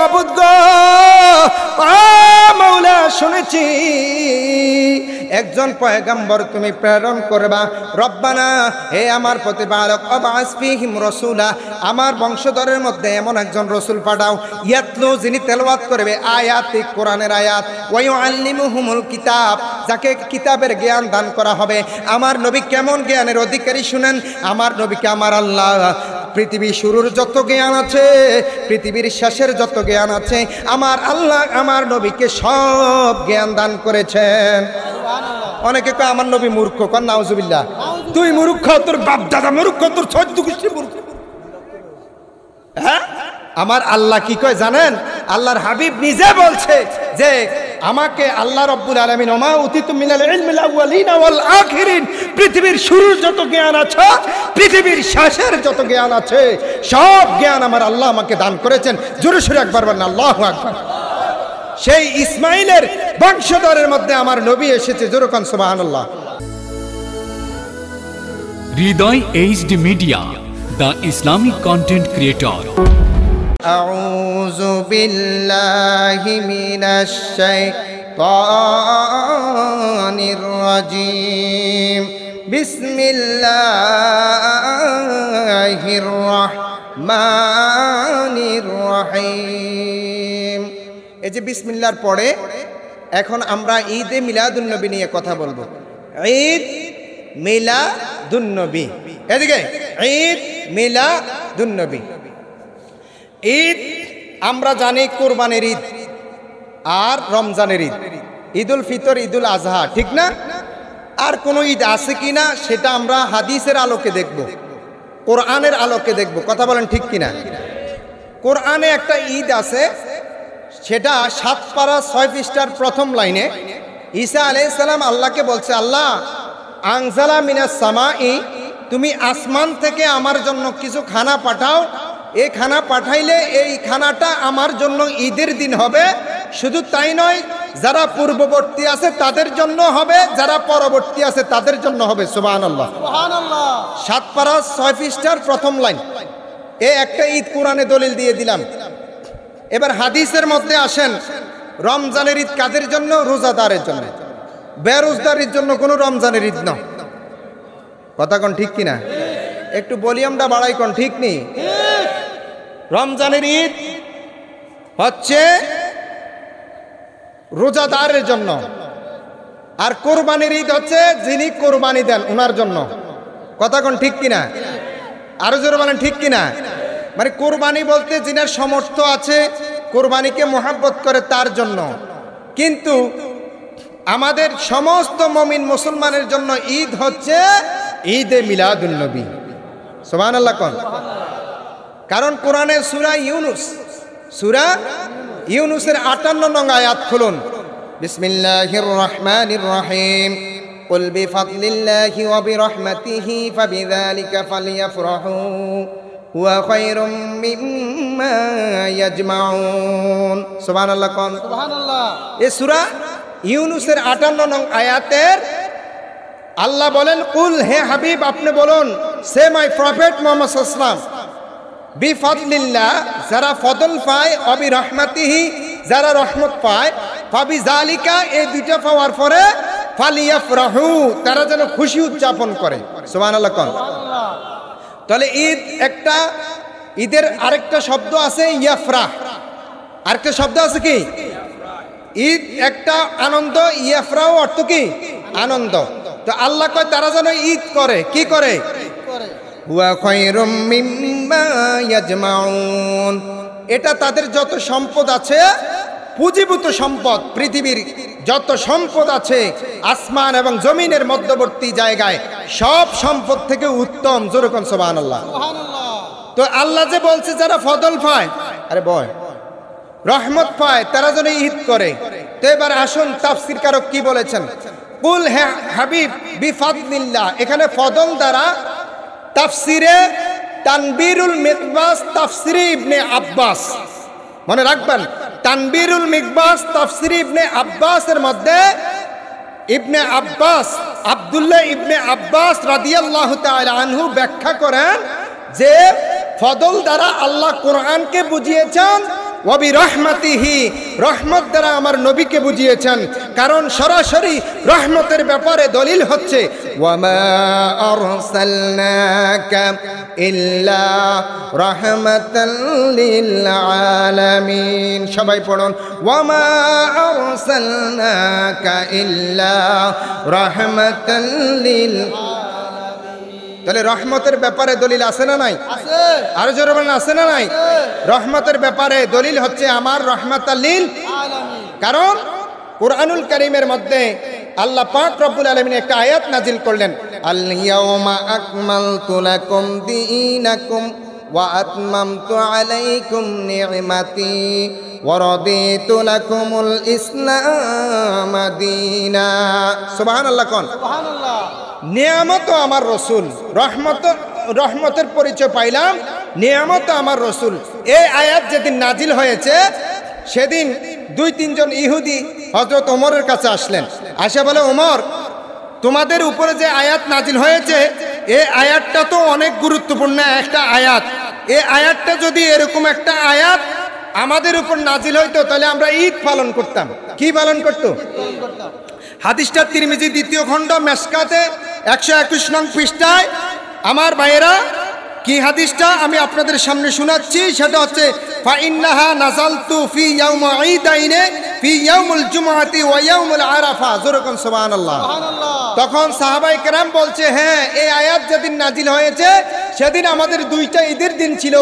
মাবুদ গো মৌলা শুনেছি একজন পয়গম্বর তুমি প্রেরণ করবা রব্বানা হে আমার প্রতিপালক অবাসফিহিম রসুলা আমার বংশধরের মধ্যে এমন একজন রসুল পাঠাও ইয়াতলু যিনি তেলবাদ করবে আয়াত কোরআনের আয়াত ওয়ু হুমুল কিতাব যাকে কিতাবের জ্ঞান দান করা হবে আমার নবী কেমন জ্ঞানের অধিকারী শুনেন আমার নবীকে আমার আল্লাহ পৃথিবী শুরুর যত জ্ঞান আছে পৃথিবীর শেষের যত জ্ঞান আছে আমার আল্লাহ আমার নবীকে সব জ্ঞান দান করেছেন অনেকে কয় আমার নবী মূর্খ কন নাউজুবিল্লা তুই মূর্খ তোর বাপ দাদা মূর্খ তোর চৈদ্দ মূর্খ হ্যাঁ আমার আল্লাহ কি কয় জানেন আল্লাহর হাবিব নিজে বলছে যে আমাকে আল্লাহ রব্বুল আলমিন অমা অতীত মিনাল আখিরিন পৃথিবীর শুরুর যত জ্ঞান আছে পৃথিবীর শেষের যত জ্ঞান আছে সব জ্ঞান আমার আল্লাহ আমাকে দান করেছেন জোরে সুরে একবার বলেন আল্লাহ একবার সেই ইসমাইলের বংশধরের মধ্যে আমার নবী এসেছে জোরকান সুবাহ আল্লাহ হৃদয় HD media the Islamic content creator أعوذ بالله من الشيطان الرجيم بسم الله الرحمن الرحيم এই যে বিসমিল্লার পরে এখন আমরা ঈদে মিলাদুন্নবী নিয়ে কথা বলবো ঈদ মিলাদুন্নবী এদিকে ঈদ মিলাদুন্নবী ঈদ আমরা জানি কোরবানের ঈদ আর রমজানের ঈদ ঈদুল ফিতর ঈদুল আজহা ঠিক না আর কোনো ঈদ আছে কি না সেটা আমরা হাদিসের আলোকে দেখব কোরআনের আলোকে দেখব কথা বলেন ঠিক কিনা কোরআনে একটা ঈদ আছে সেটা সাতপাড়া ছয় পৃষ্ঠার প্রথম লাইনে ঈসা আলাইসাল্লাম আল্লাহকে বলছে আল্লাহ আংজালা মিনা সামা তুমি আসমান থেকে আমার জন্য কিছু খানা পাঠাও এই খানা পাঠাইলে এই খানাটা আমার জন্য ঈদের দিন হবে শুধু তাই নয় যারা পূর্ববর্তী আছে তাদের জন্য হবে যারা পরবর্তী আছে তাদের জন্য হবে সুবাহ আল্লাহ সাতপাড়া ছয় পৃষ্ঠার প্রথম লাইন এ একটা ঈদ কোরআনে দলিল দিয়ে দিলাম এবার হাদিসের মধ্যে আসেন রমজানের ঈদ কাদের জন্য রোজাদারের জন্য বেরোজদারির জন্য কোনো রমজানের ঈদ নয় কথা কন ঠিক কিনা একটু বলিয়ামটা বাড়াই কন ঠিক নেই রমজানের ঈদ হচ্ছে রোজাদারের জন্য আর কোরবানির ঈদ হচ্ছে যিনি কোরবানি দেন ওনার জন্য কথা কোন ঠিক কিনা আরো জোর বলেন ঠিক কিনা মানে কোরবানি বলতে যিনি সমর্থ আছে কোরবানিকে মোহাব্বত করে তার জন্য কিন্তু আমাদের সমস্ত মমিন মুসলমানের জন্য ঈদ হচ্ছে ঈদে মিলাদুল্নবী সোমান আল্লাহ কন কারণ কোরআনে সুরা ইউনুস সুরা ইউনুসের আটান্ন নং আয়াত খুলুন বিসমিল্লাহির রহমানির রহিম قل بفضل الله وبرحمته فبذلك فليفرحوا هو خير مما يجمعون سبحان الله কোন سبحان আল্লাহ এই সূরা ইউনুসের 58 নং আয়াতের আল্লাহ বলেন কুল হে হাবিব আপনি বলুন সে মাই প্রফেট মোহাম্মদ সাল্লাল্লাহু বিফাদিল্লা যারা ফদল পায় অবি রহমাতিহি যারা রহমত পায় ফাবি জালিকা এই দুইটা পাওয়ার পরে ফালিয়াফ রাহু তারা যেন খুশি উদযাপন করে সোমান আল্লাহ তাহলে ঈদ একটা ঈদের আরেকটা শব্দ আছে ইয়াফরাহ আরেকটা শব্দ আছে কি ঈদ একটা আনন্দ ইয়াফরাহ অর্থ কি আনন্দ তো আল্লাহ কয় তারা যেন ঈদ করে কি করে এটা তাদের যত সম্পদ আছে পুঁজিভূত সম্পদ পৃথিবীর যত সম্পদ আছে আসমান এবং জমিনের মধ্যবর্তী জায়গায় সব সম্পদ থেকে উত্তম যেরকম সোহান আল্লাহ তো আল্লাহ যে বলছে যারা ফদল পায় আরে বয় রহমত পায় তারা যেন ঈদ করে তো এবার আসুন তাফসির কারক কি বলেছেন কুল হ্যাঁ হাবিব বিফাদ এখানে ফদল দ্বারা তাফসিরে তানবিরুল মিকবাস তাফসিরে ইবনে আব্বাস মনে রাখবেন তানবিরুল মিকবাস তাফসির ইবনে আব্বাসের মধ্যে ইবনে আব্বাস আবদুল্লাহ ইবনে আব্বাস রাদিয়াল্লাহ আনহু ব্যাখ্যা করেন যে ফদল দ্বারা আল্লাহ কোরআনকে বুঝিয়েছেন ওবি রহমাতিহি রহমত দ্বারা আমার নবীকে বুঝিয়েছেন কারণ সরাসরি রহমতের ব্যাপারে দলিল হচ্ছে সবাই পড়ুন ওয়ামা ইল্লা রহমতাল তাহলে রহমতের ব্যাপারে দলিল আছে না নাই আরো জোর বলেন আছে না নাই রহমতের ব্যাপারে দলিল হচ্ছে আমার রহমত আলীল কারণ কোরআনুল করিমের মধ্যে আল্লাহ পাক রব্বুল আলমিন একটা আয়াত নাজিল করলেন আল্লাহ আকমাল তুলাকুম দিনাকুম وأتممت عليكم نعمتي ورضيت لكم الإسلام دينا سبحان الله কোন سبحان الله নিয়ামত আমার রসুল রহমত রহমতের পরিচয় পাইলাম নিয়ামত আমার রসুল এই আয়াত যেদিন নাজিল হয়েছে সেদিন দুই তিনজন ইহুদি হযরত ওমরের কাছে আসলেন আসে বলে ওমর তোমাদের উপরে যে আয়াত নাজিল হয়েছে এই আয়াতটা তো অনেক গুরুত্বপূর্ণ একটা আয়াত এই আয়াতটা যদি এরকম একটা আয়াত আমাদের উপর নাজিল হইতো তাহলে আমরা ঈদ পালন করতাম কি পালন করত হাদিসটা তিরমিজি দ্বিতীয় খণ্ড মেসকাতে একশো একুশ নং পৃষ্ঠায় আমার ভাইয়েরা কি হাদিসটা আমি আপনাদের সামনে শোনাচ্ছি সেটা হচ্ছে ফাইন্নাহা নাজালতু ফি ইয়াউম ঈদাইনে ফি ইয়াউমুল জুমআতি ওয়া ইয়াউমুল আরাফা যুরকান সুবহানাল্লাহ তখন সাহাবাই কেরাম বলছে হ্যাঁ এই আয়াত যেদিন নাজিল হয়েছে সেদিন আমাদের দুইটা ঈদের দিন ছিল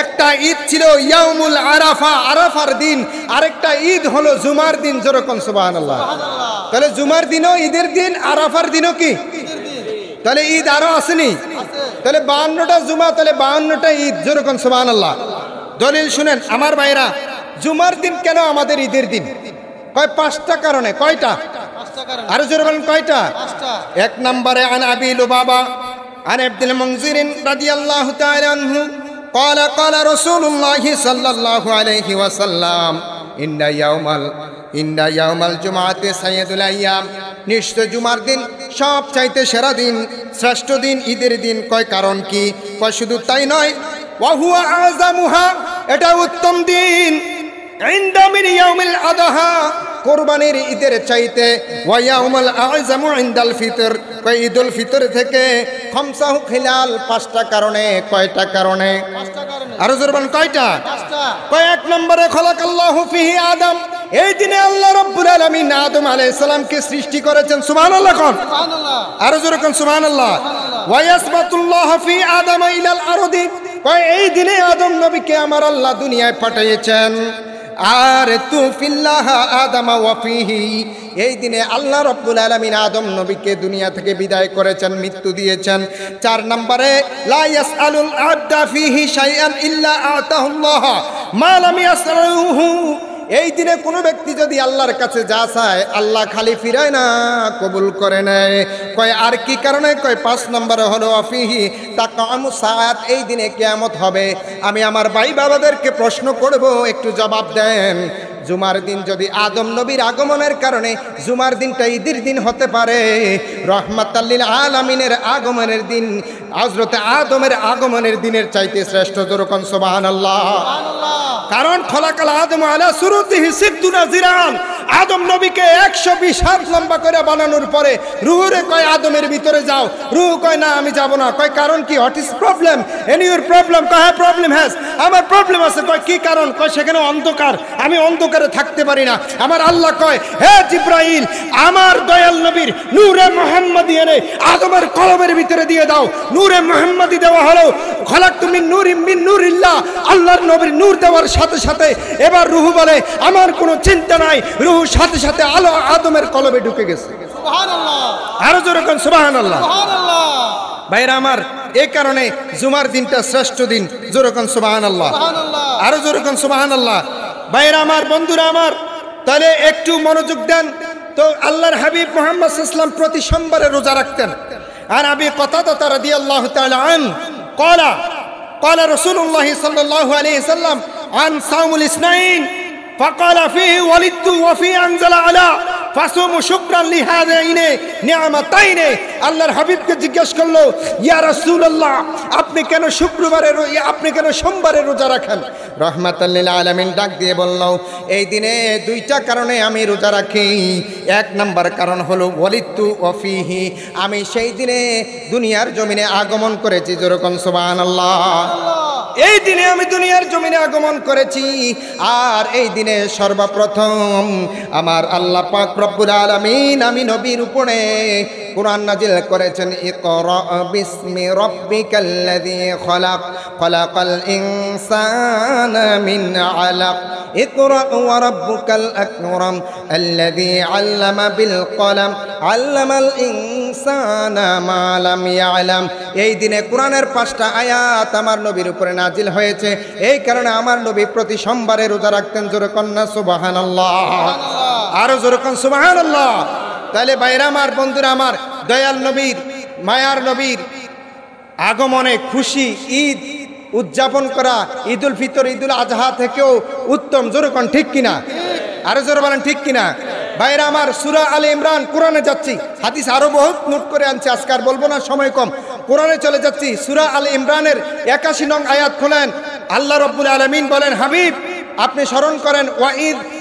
একটা ঈদ ছিল ইয়াউমুল আরাফা আরাফার দিন আরেকটা ঈদ হলো জুমার দিন যুরকান সুবহানাল্লাহ তাহলে জুমার দিনও ঈদের দিন আরাফার দিনও কি তাহলে ঈদ আরো আসেনি তাহলে বাহান্নটা জুমা তাহলে বাহান্নটা ঈদ যেরকম সুবাহ আল্লাহ দলিল শুনেন আমার ভাইরা জুমার দিন কেন আমাদের ঈদের দিন কয় পাঁচটা কারণে কয়টা আরো জোরে বলেন কয়টা এক নম্বরে আন আবি লুবাবা আন আব্দুল মুনজিরিন রাদিয়াল্লাহু তাআলা আনহু قال قال رسول الله صلى الله عليه وسلم ان يوم ال... ان يوم الجمعه سيد الايام নিশ্চয় জুমার দিন সব চাইতে সেরা দিন শ্রেষ্ঠ দিন ঈদের দিন কয় কারণ কি কয় শুধু তাই নয় ওয়াহুয়া আজামুহা এটা উত্তম দিন আদাহা কোরবানির ঈদের চাইতে ওয়াউমাল আজামু ইন্দাল ফিতর ঈদ উল ফিতর থেকে খমসাহ খিলাল পাঁচটা কারণে কয়টা কারণে আরো জোরবান কয়টা কয় এক নম্বরে খলাকাল্লাহু ফিহি আদম এই দিনে আল্লাহ রব্বুল আলমিন আদম আলাই ইসলামকে সৃষ্টি করেছেন সুমান আল্লাহ কন আরো জোরে কন সুমান আল্লাহ ওয়াইয়াসমাতুল্লাহ হাফি আদম ইলাল আরদি কয় এই দিনে আদম নবীকে আমার আল্লাহ দুনিয়ায় পাঠিয়েছেন আর তু ফিল্লাহা আদামা ওয়াফিহি এই দিনে আল্লাহ রব্বুল আলমিন আদম নবীকে দুনিয়া থেকে বিদায় করেছেন মৃত্যু দিয়েছেন চার নম্বরে লাইয়াস আলুল আড্ডা ফিহি শাইয়ান ইল্লা আতাহুল্লাহ মালামি আসরাহু এই দিনে কোনো ব্যক্তি যদি আল্লাহর কাছে যা চায় আল্লাহ খালি ফিরায় না কবুল করে নেয় কয় আর কি কারণে কয় পাঁচ নম্বরে হলো অফিহি তা কম সাত এই দিনে কেয়ামত হবে আমি আমার ভাই বাবাদেরকে প্রশ্ন করব একটু জবাব দেন জুমার দিন যদি আদম নবীর আগমনের কারণে জুমার দিনটা ঈদের দিন হতে পারে রহমাতাল্লিল আলামিনের আগমনের দিন হজরত আদমের আগমনের দিনের চাইতে শ্রেষ্ঠ জোরকন আল্লাহ আল্লাহ কারণ ফলাকাল আদম আলা সুরুতিহি সিদ্দুনা জিরান আদম নবীকে একশো বিশ হাত লম্বা করে বানানোর পরে রুহুরে কয় আদমের ভিতরে যাও রুহু কয় না আমি যাব না কয় কারণ কি what is problem any your problem কয় হ্যাঁ প্রবলেম হ্যাস আমার প্রবলেম আছে কয় কি কারণ কয় সেখানে অন্ধকার আমি অন্ধকারে থাকতে পারি না আমার আল্লাহ কয় হে জিব্রাহিল আমার দয়াল নবীর নূরে মোহাম্মদ এনে আদমের কলমের ভিতরে দিয়ে দাও নূরে মোহাম্মদি দেওয়া হলো খলাক তুমি নূর ইমিন নূর ইল্লাহ আল্লাহর নবীর নূর দেওয়ার সাথে সাথে এবার রুহু বলে আমার কোনো চিন্তা নাই রুহু সাথে সাথে আলো আদমের কলবে ঢুকে গেছে আরো যেরকম সুবাহান আল্লাহ ভাইরা আমার এ কারণে জুমার দিনটা শ্রেষ্ঠ দিন যেরকম সুবাহান আল্লাহ আরো যেরকম সুবাহান আল্লাহ ভাইরা আমার বন্ধুরা আমার তাহলে একটু মনোযোগ দেন তো আল্লাহর হাবিব মোহাম্মদ ইসলাম প্রতি সোমবারে রোজা রাখতেন আর আমি কথা তো তারা দিয়ে আল্লাহ আন কলা কলা রসুল্লাহ সাল্লাহ আলী সাল্লাম আন সাউমুল ইসনাইন فقال فيه ولدت وفي أنزل علاء ফাসুমু আল্লাহর জিজ্ঞেস করলো ইয়া আপনি কেন শুক্রবারে আপনি কেন সোমবারে রোজা রাখেন ডাক দিয়ে দুইটা কারণে আমি রোজা রাখি এক নম্বর কারণ হলো বলিত্তু অফিহি আমি সেই দিনে দুনিয়ার জমিনে আগমন করেছি যেরকম আল্লাহ এই দিনে আমি দুনিয়ার জমিনে আগমন করেছি আর এই দিনে সর্বপ্রথম আমার আল্লাহ পাক রব্বুল আলমিন আমি নবীর উপরে কোরআন নাজিল করেছেন ইকরা বিসমি রব্বিকাল্লাযী খলাক খলাকাল ইনসানা মিন আলাক اقرأ وربك الأكرم الذي علم بالقلم علم الإنسان ما لم يعلم এই দিনে কোরআনের পাঁচটা আয়াত আমার নবীর উপরে নাজিল হয়েছে এই কারণে আমার নবী প্রতি সোমবারে রোজা রাখতেন জোরকন্যা সুবাহান আল্লাহ আর জোরকন সুবাহান আল্লাহ তাহলে বাইরা আমার বন্ধুরা আমার দয়াল নবীর মায়ার নবীর আগমনে খুশি ঈদ উদযাপন করা ঈদুল ফিতর ঈদুল আজহা থেকেও উত্তম জোরকন ঠিক কিনা আরো জোর বলেন ঠিক কিনা বাইরে আমার সুরা আলী ইমরান কোরআনে যাচ্ছি হাদিস আরো বহুত নোট করে আনছি আজকার বলবো না সময় কম কোরআনে চলে যাচ্ছি সুরা আলী ইমরানের একাশি নং আয়াত খোলেন আল্লাহ রব্বুল আলমিন বলেন হাবিব আপনি স্মরণ করেন ওয়াঈদ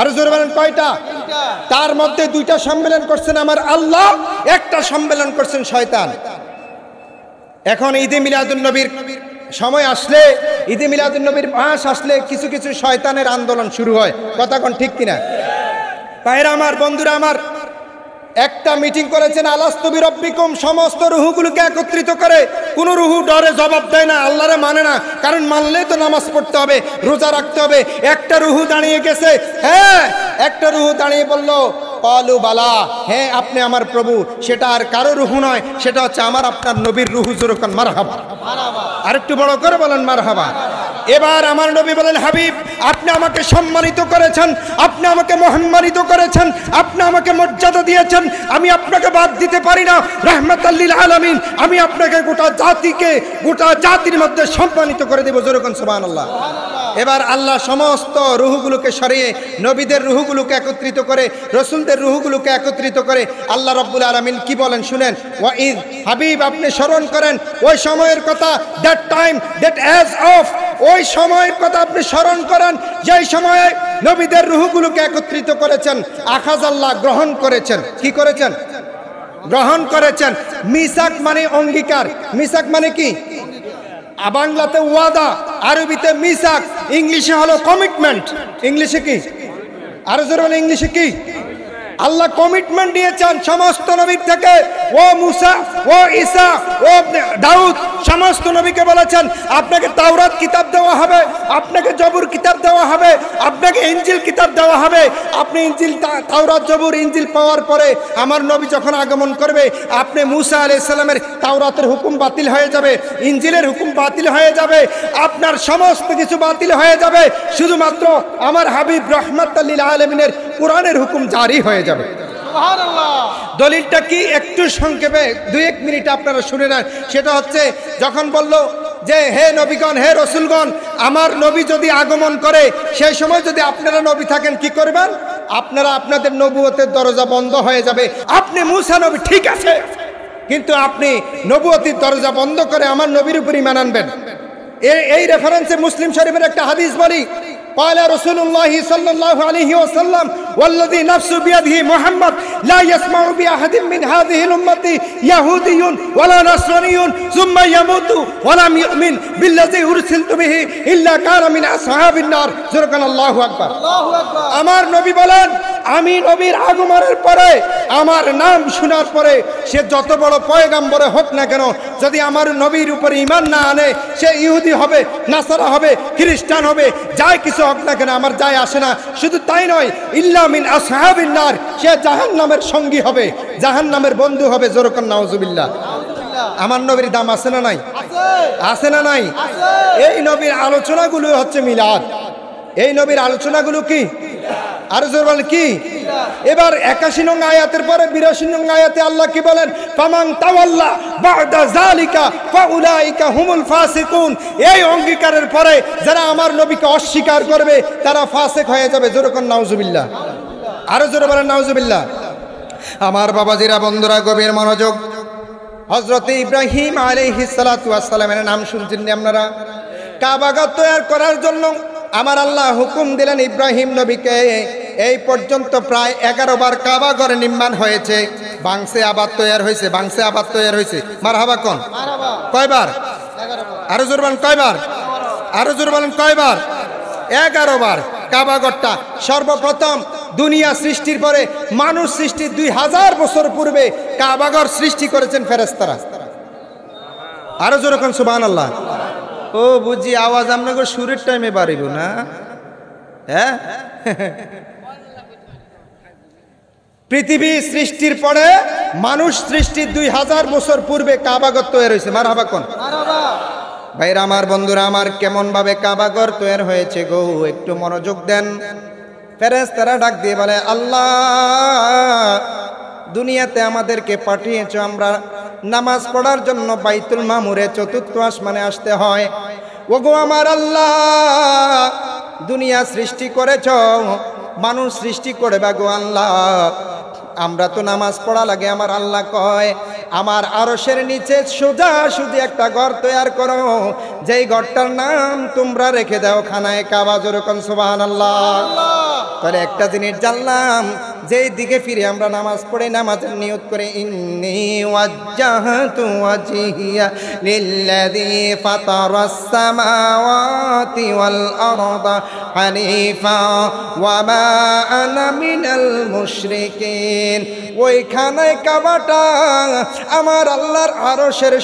আরো জোরে বলেন কয়টা তার মধ্যে দুইটা সম্মেলন করছেন আমার আল্লাহ একটা সম্মেলন করছেন শয়তান এখন ঈদে মিলাদুলনবীর সময় আসলে ঈদে মিলাদুলনবীর মাস আসলে কিছু কিছু শয়তানের আন্দোলন শুরু হয় কথা কোন ঠিক কিনা ভাইরা আমার বন্ধুরা আমার একটা মিটিং করেছেন আলাস্তবি রব্বিকম সমস্ত রুহুগুলোকে একত্রিত করে কোন রুহু ডরে জবাব দেয় না আল্লাহরে মানে না কারণ মানলে তো নামাজ পড়তে হবে রোজা রাখতে হবে একটা রুহু দাঁড়িয়ে গেছে হ্যাঁ একটা রুহু দাঁড়িয়ে বলল কলু বালা হ্যাঁ আপনি আমার প্রভু সেটা আর কারো রুহু নয় সেটা হচ্ছে আমার আপনার নবীর রুহু জুরকন মার হাবা আর একটু বড় করে বলেন মার হাবা এবার আমার নবী বলেন হাবিব আপনি আমাকে সম্মানিত করেছেন আপনি আমাকে মহম্মানিত করেছেন আপনি আমাকে মর্যাদা দিয়েছেন আমি আপনাকে বাদ দিতে পারি না রহমত আল্লিল আলমিন আমি আপনাকে গোটা জাতিকে গোটা জাতির মধ্যে সম্মানিত করে দেবো যেরকম সোমান আল্লাহ এবার আল্লাহ সমস্ত রুহুগুলোকে সরিয়ে নবীদের রুহুগুলোকে একত্রিত করে রসুল জান্নাতের রুহগুলোকে একত্রিত করে আল্লাহ রব্বুল আলমিন কি বলেন শুনেন ও ইদ হাবিব আপনি স্মরণ করেন ওই সময়ের কথা that time that as of ওই সময়ের কথা আপনি স্মরণ করেন যে সময়ে নবীদের রুহগুলোকে একত্রিত করেছেন আখাজ আল্লাহ গ্রহণ করেছেন কি করেছেন গ্রহণ করেছেন মিসাক মানে অঙ্গীকার মিসাক মানে কি বাংলাতে ওয়াদা আরবিতে মিসাক ইংলিশে হলো কমিটমেন্ট ইংলিশে কি আরো জোর ইংলিশে কি আল্লাহ কমিটমেন্ট দিয়েছেন সমস্ত নবীর থেকে ও মুসা ও ইসা ও দাউদ সমস্ত নবীকে বলেছেন আপনাকে তাওরাত কিতাব দেওয়া হবে আপনাকে জবুর কিতাব দেওয়া হবে আপনাকে ইঞ্জিল কিতাব দেওয়া হবে আপনি ইঞ্জিল তাওরাত জবুর ইঞ্জিল পাওয়ার পরে আমার নবী যখন আগমন করবে আপনি মুসা আলাইসাল্লামের তাওরাতের হুকুম বাতিল হয়ে যাবে ইঞ্জিলের হুকুম বাতিল হয়ে যাবে আপনার সমস্ত কিছু বাতিল হয়ে যাবে শুধুমাত্র আমার হাবিব রহমত আল্লিল আলমিনের কোরআনের হুকুম জারি হয়ে যাবে দলিলটা কি একটু সংক্ষেপে দুই এক মিনিট আপনারা শুনে নেন সেটা হচ্ছে যখন বলল যে হে নবীগণ হে রসুলগণ আমার নবী যদি আগমন করে সেই সময় যদি আপনারা নবী থাকেন কি করবেন আপনারা আপনাদের নবুয়তের দরজা বন্ধ হয়ে যাবে আপনি মুসা নবী ঠিক আছে কিন্তু আপনি নবুয়তির দরজা বন্ধ করে আমার নবীর উপরই মানানবেন এই রেফারেন্সে মুসলিম শরীফের একটা হাদিস বলি পয়লা রসুল্লাহ সাল্লাহ আলহি ওসাল্লাম والذي نفس بيده محمد لا يسمع بأحد من هذه الأمة يهودي ولا نصراني ثم يموت ولم يؤمن بالذي أرسلت به إلا كان من أصحاب النار زرقنا الله أكبر আমার নবী বলেন আমি নবীর আগমনের পরে আমার নাম শোনার পরে সে যত বড় পয়গাম্বরে হোক না কেন যদি আমার নবীর উপরে ইমান না আনে সে ইহুদি হবে নাসারা হবে খ্রিস্টান হবে যাই কিছু হোক না কেন আমার যাই আসে না শুধু তাই নয় ইল্লা সে মিন নামের সঙ্গী হবে নামের বন্ধু হবে জোরকন নাউজুবিল্লাহ আমার নবীর দাম আছে না নাই আছে না নাই এই নবীর আলোচনাগুলো হচ্ছে মিলাদ এই নবীর আলোচনাগুলো কি আর বলেন কি এবার একাশি নং আয়াতের পরে বিরাশি নং আয়াতে আল্লাহ কি বলেন ফামাং তাওয়াল্লা বাদা জালিকা ফাউলাইকা হুমুল ফাসিকুন এই অঙ্গীকারের পরে যারা আমার নবীকে অস্বীকার করবে তারা ফাসেক হয়ে যাবে জোরকন নাউজুবিল্লাহ আরো জোরে বলেন নাউজুবিল্লাহ আমার বাবাজিরা বন্ধুরা গভীর মনোযোগ হজরত ইব্রাহিম আলিহি সালাতামের নাম শুনছেন আপনারা কাবাগত তৈয়ার করার জন্য আমার আল্লাহ হুকুম দিলেন ইব্রাহিম নবীকে এই পর্যন্ত প্রায় এগারো বার কাবা ঘরে নির্মাণ হয়েছে বাংসে আবার তৈয়ার হয়েছে বাংসে আবার তৈয়ার হয়েছে মার হাবা কন কয়বার আরো জোর বলেন কয়বার আরো জোর বলেন কয়বার এগারো বার কাবাগরটা সর্বপ্রথম দুনিয়া সৃষ্টির পরে মানুষ সৃষ্টির দুই হাজার বছর পূর্বে কাবাগর সৃষ্টি করেছেন ফেরেস্তারা আরো এখন সুবান আল্লাহ ও বুঝি আওয়াজ আপনাকে সুরের টাইমে বাড়িব না হ্যাঁ পৃথিবী সৃষ্টির পরে মানুষ সৃষ্টির দুই হাজার বছর পূর্বে কাবাগর তৈরি হয়েছে মার কোন ভাইরা আমার বন্ধুরা আমার কেমনভাবে কাবাগর তৈরি হয়েছে গো একটু মনোযোগ দেন ফেরেস তারা ডাক দিয়ে বলে আল্লাহ দুনিয়াতে আমাদেরকে পাঠিয়েছ আমরা নামাজ পড়ার জন্য বাইতুল মামুরে চতুর্থ আসমানে আসতে হয় গো আমার আল্লাহ দুনিয়া সৃষ্টি করেছ মানুষ সৃষ্টি করে গো আল্লাহ আমরা তো নামাজ পড়া লাগে আমার আল্লাহ কয় আমার আরসের নিচে সোজা শুধু একটা ঘর তৈয়ার করো যেই ঘরটার নাম তোমরা রেখে দাও খানায় কাবাজ ওরকম সোবাহান আল্লাহ তাহলে একটা জিনিস জানলাম যেই দিকে ফিরে আমরা নামাজ পড়ে নামাজের নিয়ত করে মিনাল ওইখানে কাবাটা আমার আল্লাহর আরশের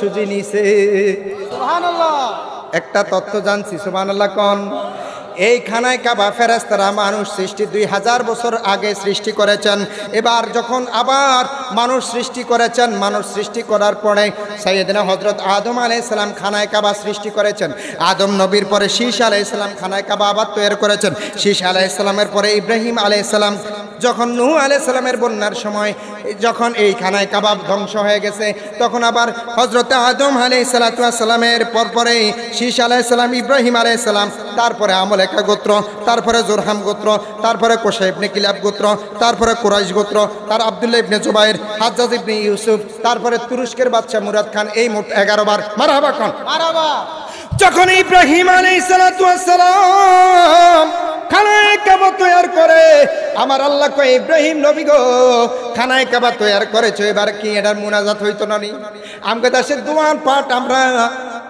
সুজি নিছে একটা তথ্য জানছি সুমান আল্লাহ কন এই খানায় কাবা ফেরাস্তারা মানুষ সৃষ্টি দুই হাজার বছর আগে সৃষ্টি করেছেন এবার যখন আবার মানুষ সৃষ্টি করেছেন মানুষ সৃষ্টি করার পরে সাইয়েদিনা হজরত আদম আলাই ইসলাম খানায় কাবা সৃষ্টি করেছেন আদম নবীর পরে শীষ আলাই ইসলাম খানায় কাবা আবার তৈরি করেছেন শীষ আলাই ইসলামের পরে ইব্রাহিম আলাই ইসলাম যখন নুহু আলি সালামের বন্যার সময় যখন এই খানায় কাবাব ধ্বংস হয়ে গেছে তখন আবার হজরত আদম আলি সালাতামের পরপরেই শীষ আলাই সালাম ইব্রাহিম আলাই সালাম তারপরে আমল একা গোত্র তারপরে জোরহাম গোত্র তারপরে কোষা ইবনে কিলাব গোত্র তারপরে কোরাইশ গোত্র তার আবদুল্লাহ ইবনে জুবাইর হাজাজ ইবনে ইউসুফ তারপরে তুরস্কের বাচ্চা মুরাদ খান এই মোট এগারো বার মারাবা খান যখন ইব্রাহিম আলাই সালাতাম খানায় কাবা তৈয়ার করে আমার আল্লাহ কয় ইব্রাহিম নবী গো খানায় কাবা তৈয়ার করেছো এবার কি এটার মোনাজাত হইতো না নি আমকে দাসের দোয়ান পাঠ আমরা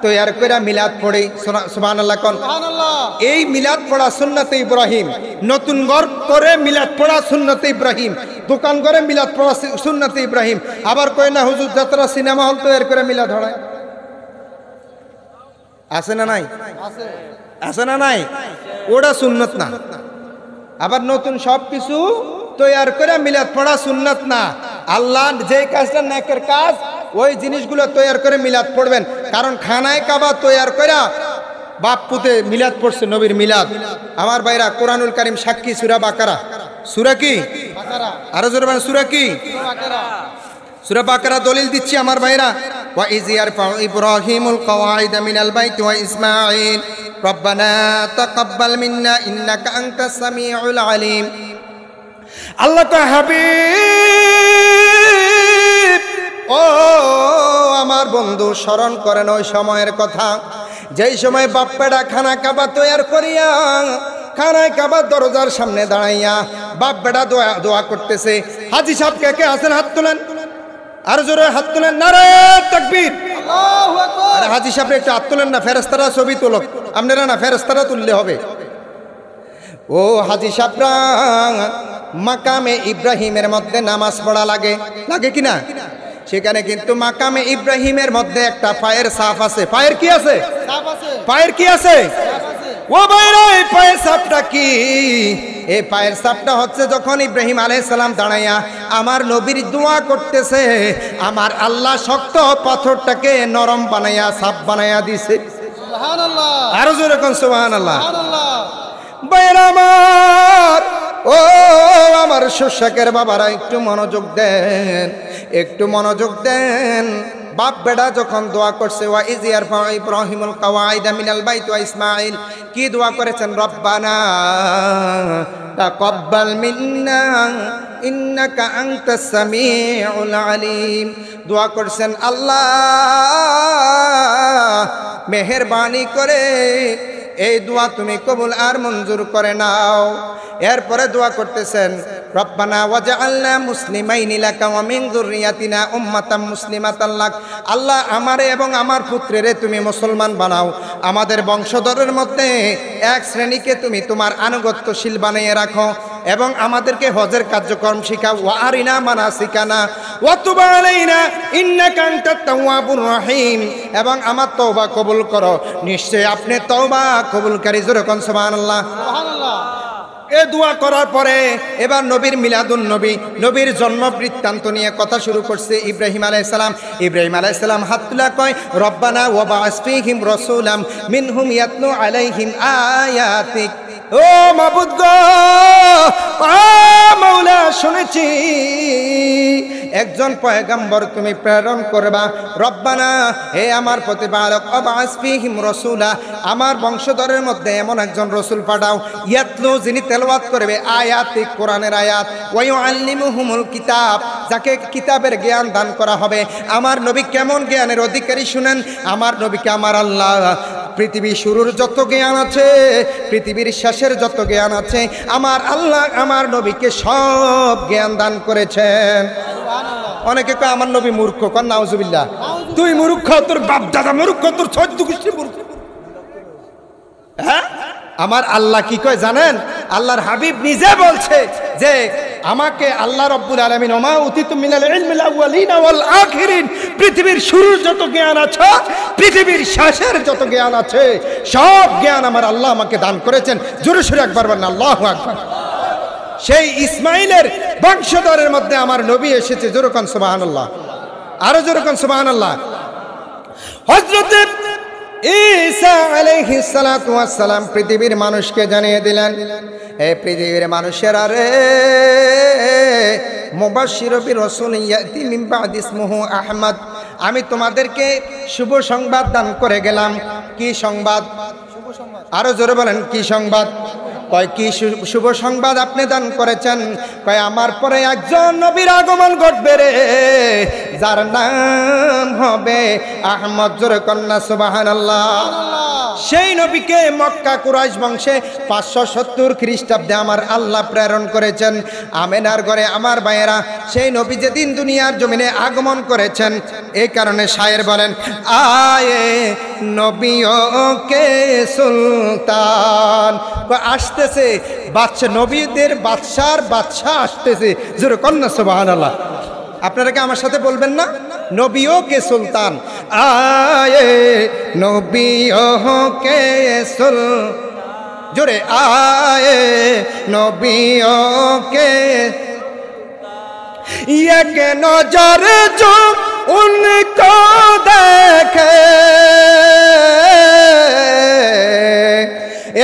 তৈয়ার করে মিলাদ পড়ে সুবান আল্লাহ কন এই মিলাদ পড়া সুন্নতে ইব্রাহিম নতুন ঘর করে মিলাদ পড়া সুন্নতে ইব্রাহিম দোকান করে মিলাদ পড়া সুন্নতে ইব্রাহিম আবার কয় না হুজুর যাত্রা সিনেমা হল তৈয়ার করে মিলাদ হড়ায় আছে না নাই আছে আছে না নাই ওটা সুন্নত না আবার নতুন সব কিছু তৈয়ার করে মিলাদ পড়া সুন্নত না আল্লাহ যে কাজটা নাকের কাজ ওই জিনিসগুলো তৈয়ার করে মিলাদ পড়বেন কারণ খানায় কাবা তৈয়ার করে বাপ পুতে মিলাদ পড়ছে নবীর মিলাদ আমার ভাইরা কোরআনুল করিম সাক্ষী সুরা বাকারা সুরা কি আরো জোর সুরা কি সুরা বাকারা দলিল দিচ্ছি আমার ভাইরা ওয়া ইজিয়ার ইব্রাহিমুল কওয়াইদা মিনাল বাইত ওয়া ইসমাঈল রব্বানা তাকাব্বাল মিন্না ইন্নাকা আনতাস সামিউল আলিম আল্লাহ তো ও আমার বন্ধু স্মরণ করেন ওই সময়ের কথা যেই সময় বাপ্পেরা খানা কাবা তৈয়ার করিয়া খানায় কাবার দরজার সামনে দাঁড়াইয়া বাপ বেটা দোয়া দোয়া করতেছে হাজি সাহেব কে কে আছেন হাত তুলেন আর জোরে হাত তুলেন নারায় তকবীর আরে হাজি সাহেব একটু হাত না ফেরস্তারা ছবি তোলক আপনারা না ফেরস্তারা তুললে হবে ও হাজি সাবরা মাকামে ইব্রাহিমের মধ্যে নামাজ পড়া লাগে লাগে কি না সেখানে কিন্তু মাকামে ইব্রাহিমের মধ্যে একটা পায়ের সাফ আছে পায়ের কি আছে পায়ের কি আছে ও ভাইরা এই পায়ের সাপটা কি এই পায়ের সাপটা হচ্ছে যখন ইব্রাহিম আলাইসাল্লাম দাঁড়াইয়া আমার নবীর দোয়া করতেছে আমার আল্লাহ শক্ত পাথরটাকে নরম বানাইয়া সাপ বানাইয়া দিছে আরো এখন সোহান আল্লাহ আমার ও আমার শস্যাকের বাবারা একটু মনোযোগ দেন একটু মনোযোগ দেন বাপ বেড়া যখন দোয়া করছে ওয়া ইজিয়ার ইব্রাহিমুল কাওয়াইদা মিনাল বাইত ওয়া ইসমাঈল কি দোয়া করেছেন রব্বানা তাকাব্বাল মিন্না ইন্নাকা আনতাস সামিউল আলিম দোয়া করছেন আল্লাহ মেহেরবানি করে এই দোয়া তুমি কবুল আর মঞ্জুর করে নাও এরপরে দোয়া করতেছেন রব্বানা ওয়াজা আল্লাহ মুসলিমাই নীলাকা মিন দুরিয়াতিনা উম্মাতাম মুসলিমাত আল্লাহ আল্লাহ আমারে এবং আমার পুত্রেরে তুমি মুসলমান বানাও আমাদের বংশধরের মধ্যে এক শ্রেণীকে তুমি তোমার আনুগত্যশীল বানিয়ে রাখো এবং আমাদেরকে হজের কার্যক্রম শিখা ওয়ারিনা মানা শিখানা ওয়াতুবালাইনা ইন্নাকা আনতাত তাওয়াবুর রহিম এবং আমার তওবা কবুল করো নিশ্চয় আপনি তওবা কবুলকারী যুরকন সুবহানাল্লাহ সুবহানাল্লাহ এ দোয়া করার পরে এবার নবীর মিলাদুন নবী নবীর জন্ম বৃত্তান্ত নিয়ে কথা শুরু করছে ইব্রাহিম আলাইসালাম ইব্রাহিম আলাইসালাম হাতুলা কয় রব্বানা আসফি হিম রসুলাম মিনহুম ইয়াতনু আলাইহিম আয়াতিক ও মাবুদ গো মাওলা শুনেছি একজন পয়গাম্বর তুমি প্রেরণ করবা রব্বানা হে আমার প্রতিপালক রসুলা আমার বংশধরের মধ্যে এমন একজন রসুল পাঠাও ইয়াতলু যিনি তেলওয়াত করবে আয়াত কোরআনের আয়াত ওয়াই আল্লিমুহুমুল কিতাব যাকে কিতাবের জ্ঞান দান করা হবে আমার নবী কেমন জ্ঞানের অধিকারী শুনেন আমার নবীকে আমার আল্লাহ পৃথিবী শুরুর যত জ্ঞান আছে পৃথিবীর শেষের যত জ্ঞান আছে আমার আল্লাহ আমার নবীকে সব জ্ঞান দান করেছেন অনেকে কয় আমার নবী মূর্খ কন নাউজুবিল্লা তুই মূর্খ তোর বাপ দাদা মূর্খ তোর ছয় মূর্খ হ্যাঁ আমার আল্লাহ কি কয় জানেন আল্লাহর হাবিব নিজে বলছে যে আমাকে আল্লাহ রব্বুল আলমিন ওমা অতীত মিনাল আখিরিন পৃথিবীর শুরুর যত জ্ঞান আছে পৃথিবীর শেষের যত জ্ঞান আছে সব জ্ঞান আমার আল্লাহ আমাকে দান করেছেন জোরে সুরে একবার বলেন আল্লাহ আকবার সেই ইসমাইলের বংশধরের মধ্যে আমার নবী এসেছে জোরকান সুবাহ আল্লাহ আরো জোরকান সুবাহ আল্লাহ হজরতের ঈসা আলাইহিস সালাতু ওয়াস সালাম পৃথিবীর মানুষকে জানিয়ে দিলেন হে পৃথিবীর মানুষের আরে মুবাশশির বি রাসূল ইয়াতি মিন বাদ ইসমুহু আহমদ আমি তোমাদেরকে শুভ সংবাদ দান করে গেলাম কি সংবাদ আরো জোরে বলেন কি সংবাদ কয় কি শুভ সংবাদ আপনি দান করেছেন কয় আমার পরে একজন নবীর আগমন ঘটবে রে যার নাম হবে আহমদ জোরে কন্যা সুবাহান আল্লাহ সেই নবীকে মক্কা কুরাইশ বংশে পাঁচশো সত্তর খ্রিস্টাব্দে আমার আল্লাহ প্রেরণ করেছেন আমেনার ঘরে আমার ভাইয়েরা সেই নবী যেদিন দুনিয়ার জমিনে আগমন করেছেন এই কারণে সায়ের বলেন আয়ে নবীকে সুলতান আসতেছে বাচ্চা নবীদের বাদশার বাচ্চা আসতেছে জোরে কন্যা সোবাহান আল্লাহ আপনারা কি আমার সাথে বলবেন না নবীও কে সুলতান আয়ে নবীকে কে সুল জোরে আয়ে নবীকে কে نجر جو ان کو دیکھے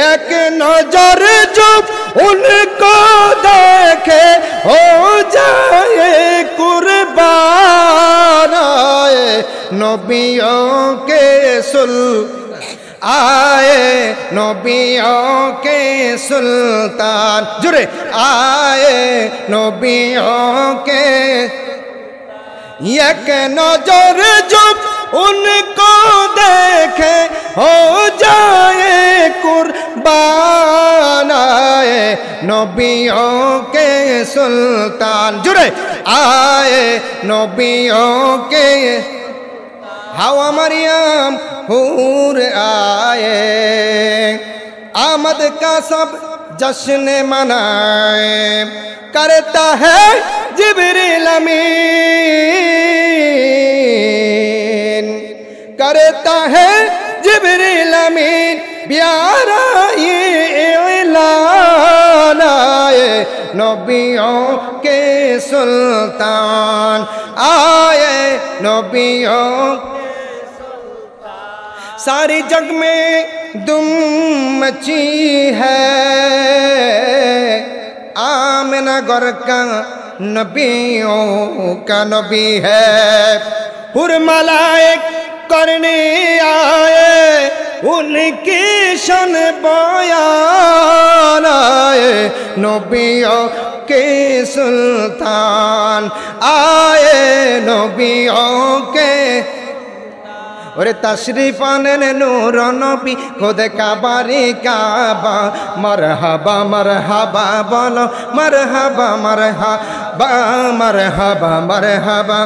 ایک نجر جو ان کو دیکھے ہو جائے قربان آئے نبیوں کے سل আয়ে নবীকে সুলতান জুড়ে আয়ে নবীকে এক নজর জব উনকো দেখে হো যায় কুরবানায়ে নবীকে সুলতান জুড়ে আয়ে নবীকে ہوا مریم حور آئے آمد کا سب جشن منائے کرتا ہے جبریل امین کرتا ہے جبریل امین بیارا یہ اعلان آئے نبیوں کے سلطان آئے نبیوں ساری جگ میں دم مچی ہے آمین گر کا نبیوں کا نبی ہے ملائک کرنے آئے ان کی شن بایان آئے نبیوں کے سلطان آئے نبیوں کے ওরে তশরিফ আনেন নূর নবী খোদ কাবারি কাবা মারহাবা মারহাবা বলো মারহাবা মারহাবা মারহাবা মারহাবা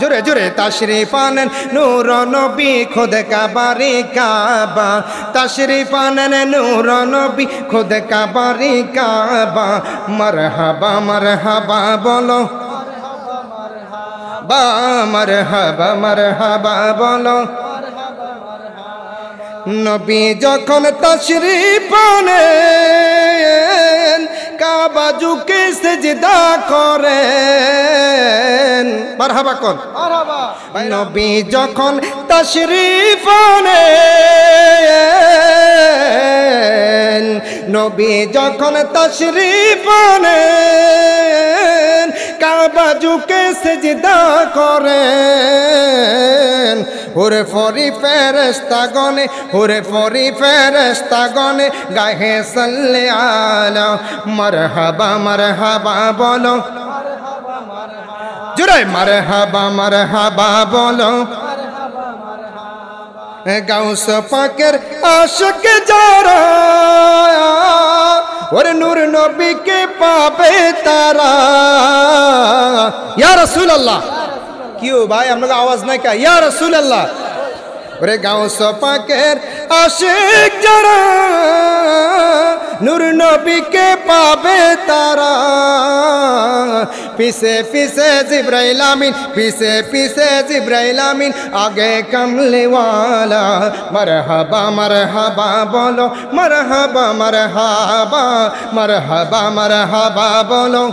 জোরে জোরে তাশরিফ পানেন নূর নবী খোদ কাবারি কাবা তাশরিফ পানেন নূর নবী খোদ কাবারি কাবা মারহাবা মারহাবা বলো বা মর হাবা মর হাবা বলো নবী যখন তশরিফ আনেন কাবা ঝুঁকে সেজদা করেন মারহাবা কোন নবী যখন তশরিফানে নবী যখন তশরিফানে কাবা ঝুঁকে সেজদা করেন ওরে ফরি ফেরেস্তা গনে ওরে ফরি ফেরেস্তা গনে গাহে সাল্লে আলা মারহাবা মারহাবা বলো জুড়ে মারহাবা মারহাবা বলো پاکر عاشق جا اور نور نبی کے پاپے تارا یا رسول اللہ کیوں بھائی ہم لوگ آواز نہیں کہا یا رسول اللہ اور گاؤں پاکر جا جرا نور نبی کے پابے تارا پیسے پیسے زبرائیل آمین پیسے پیسے زبرائیل آمین آگے کملی والا مرحبا مرحبا بولو مرحبا مرحبا مرحبا مرحبا بولو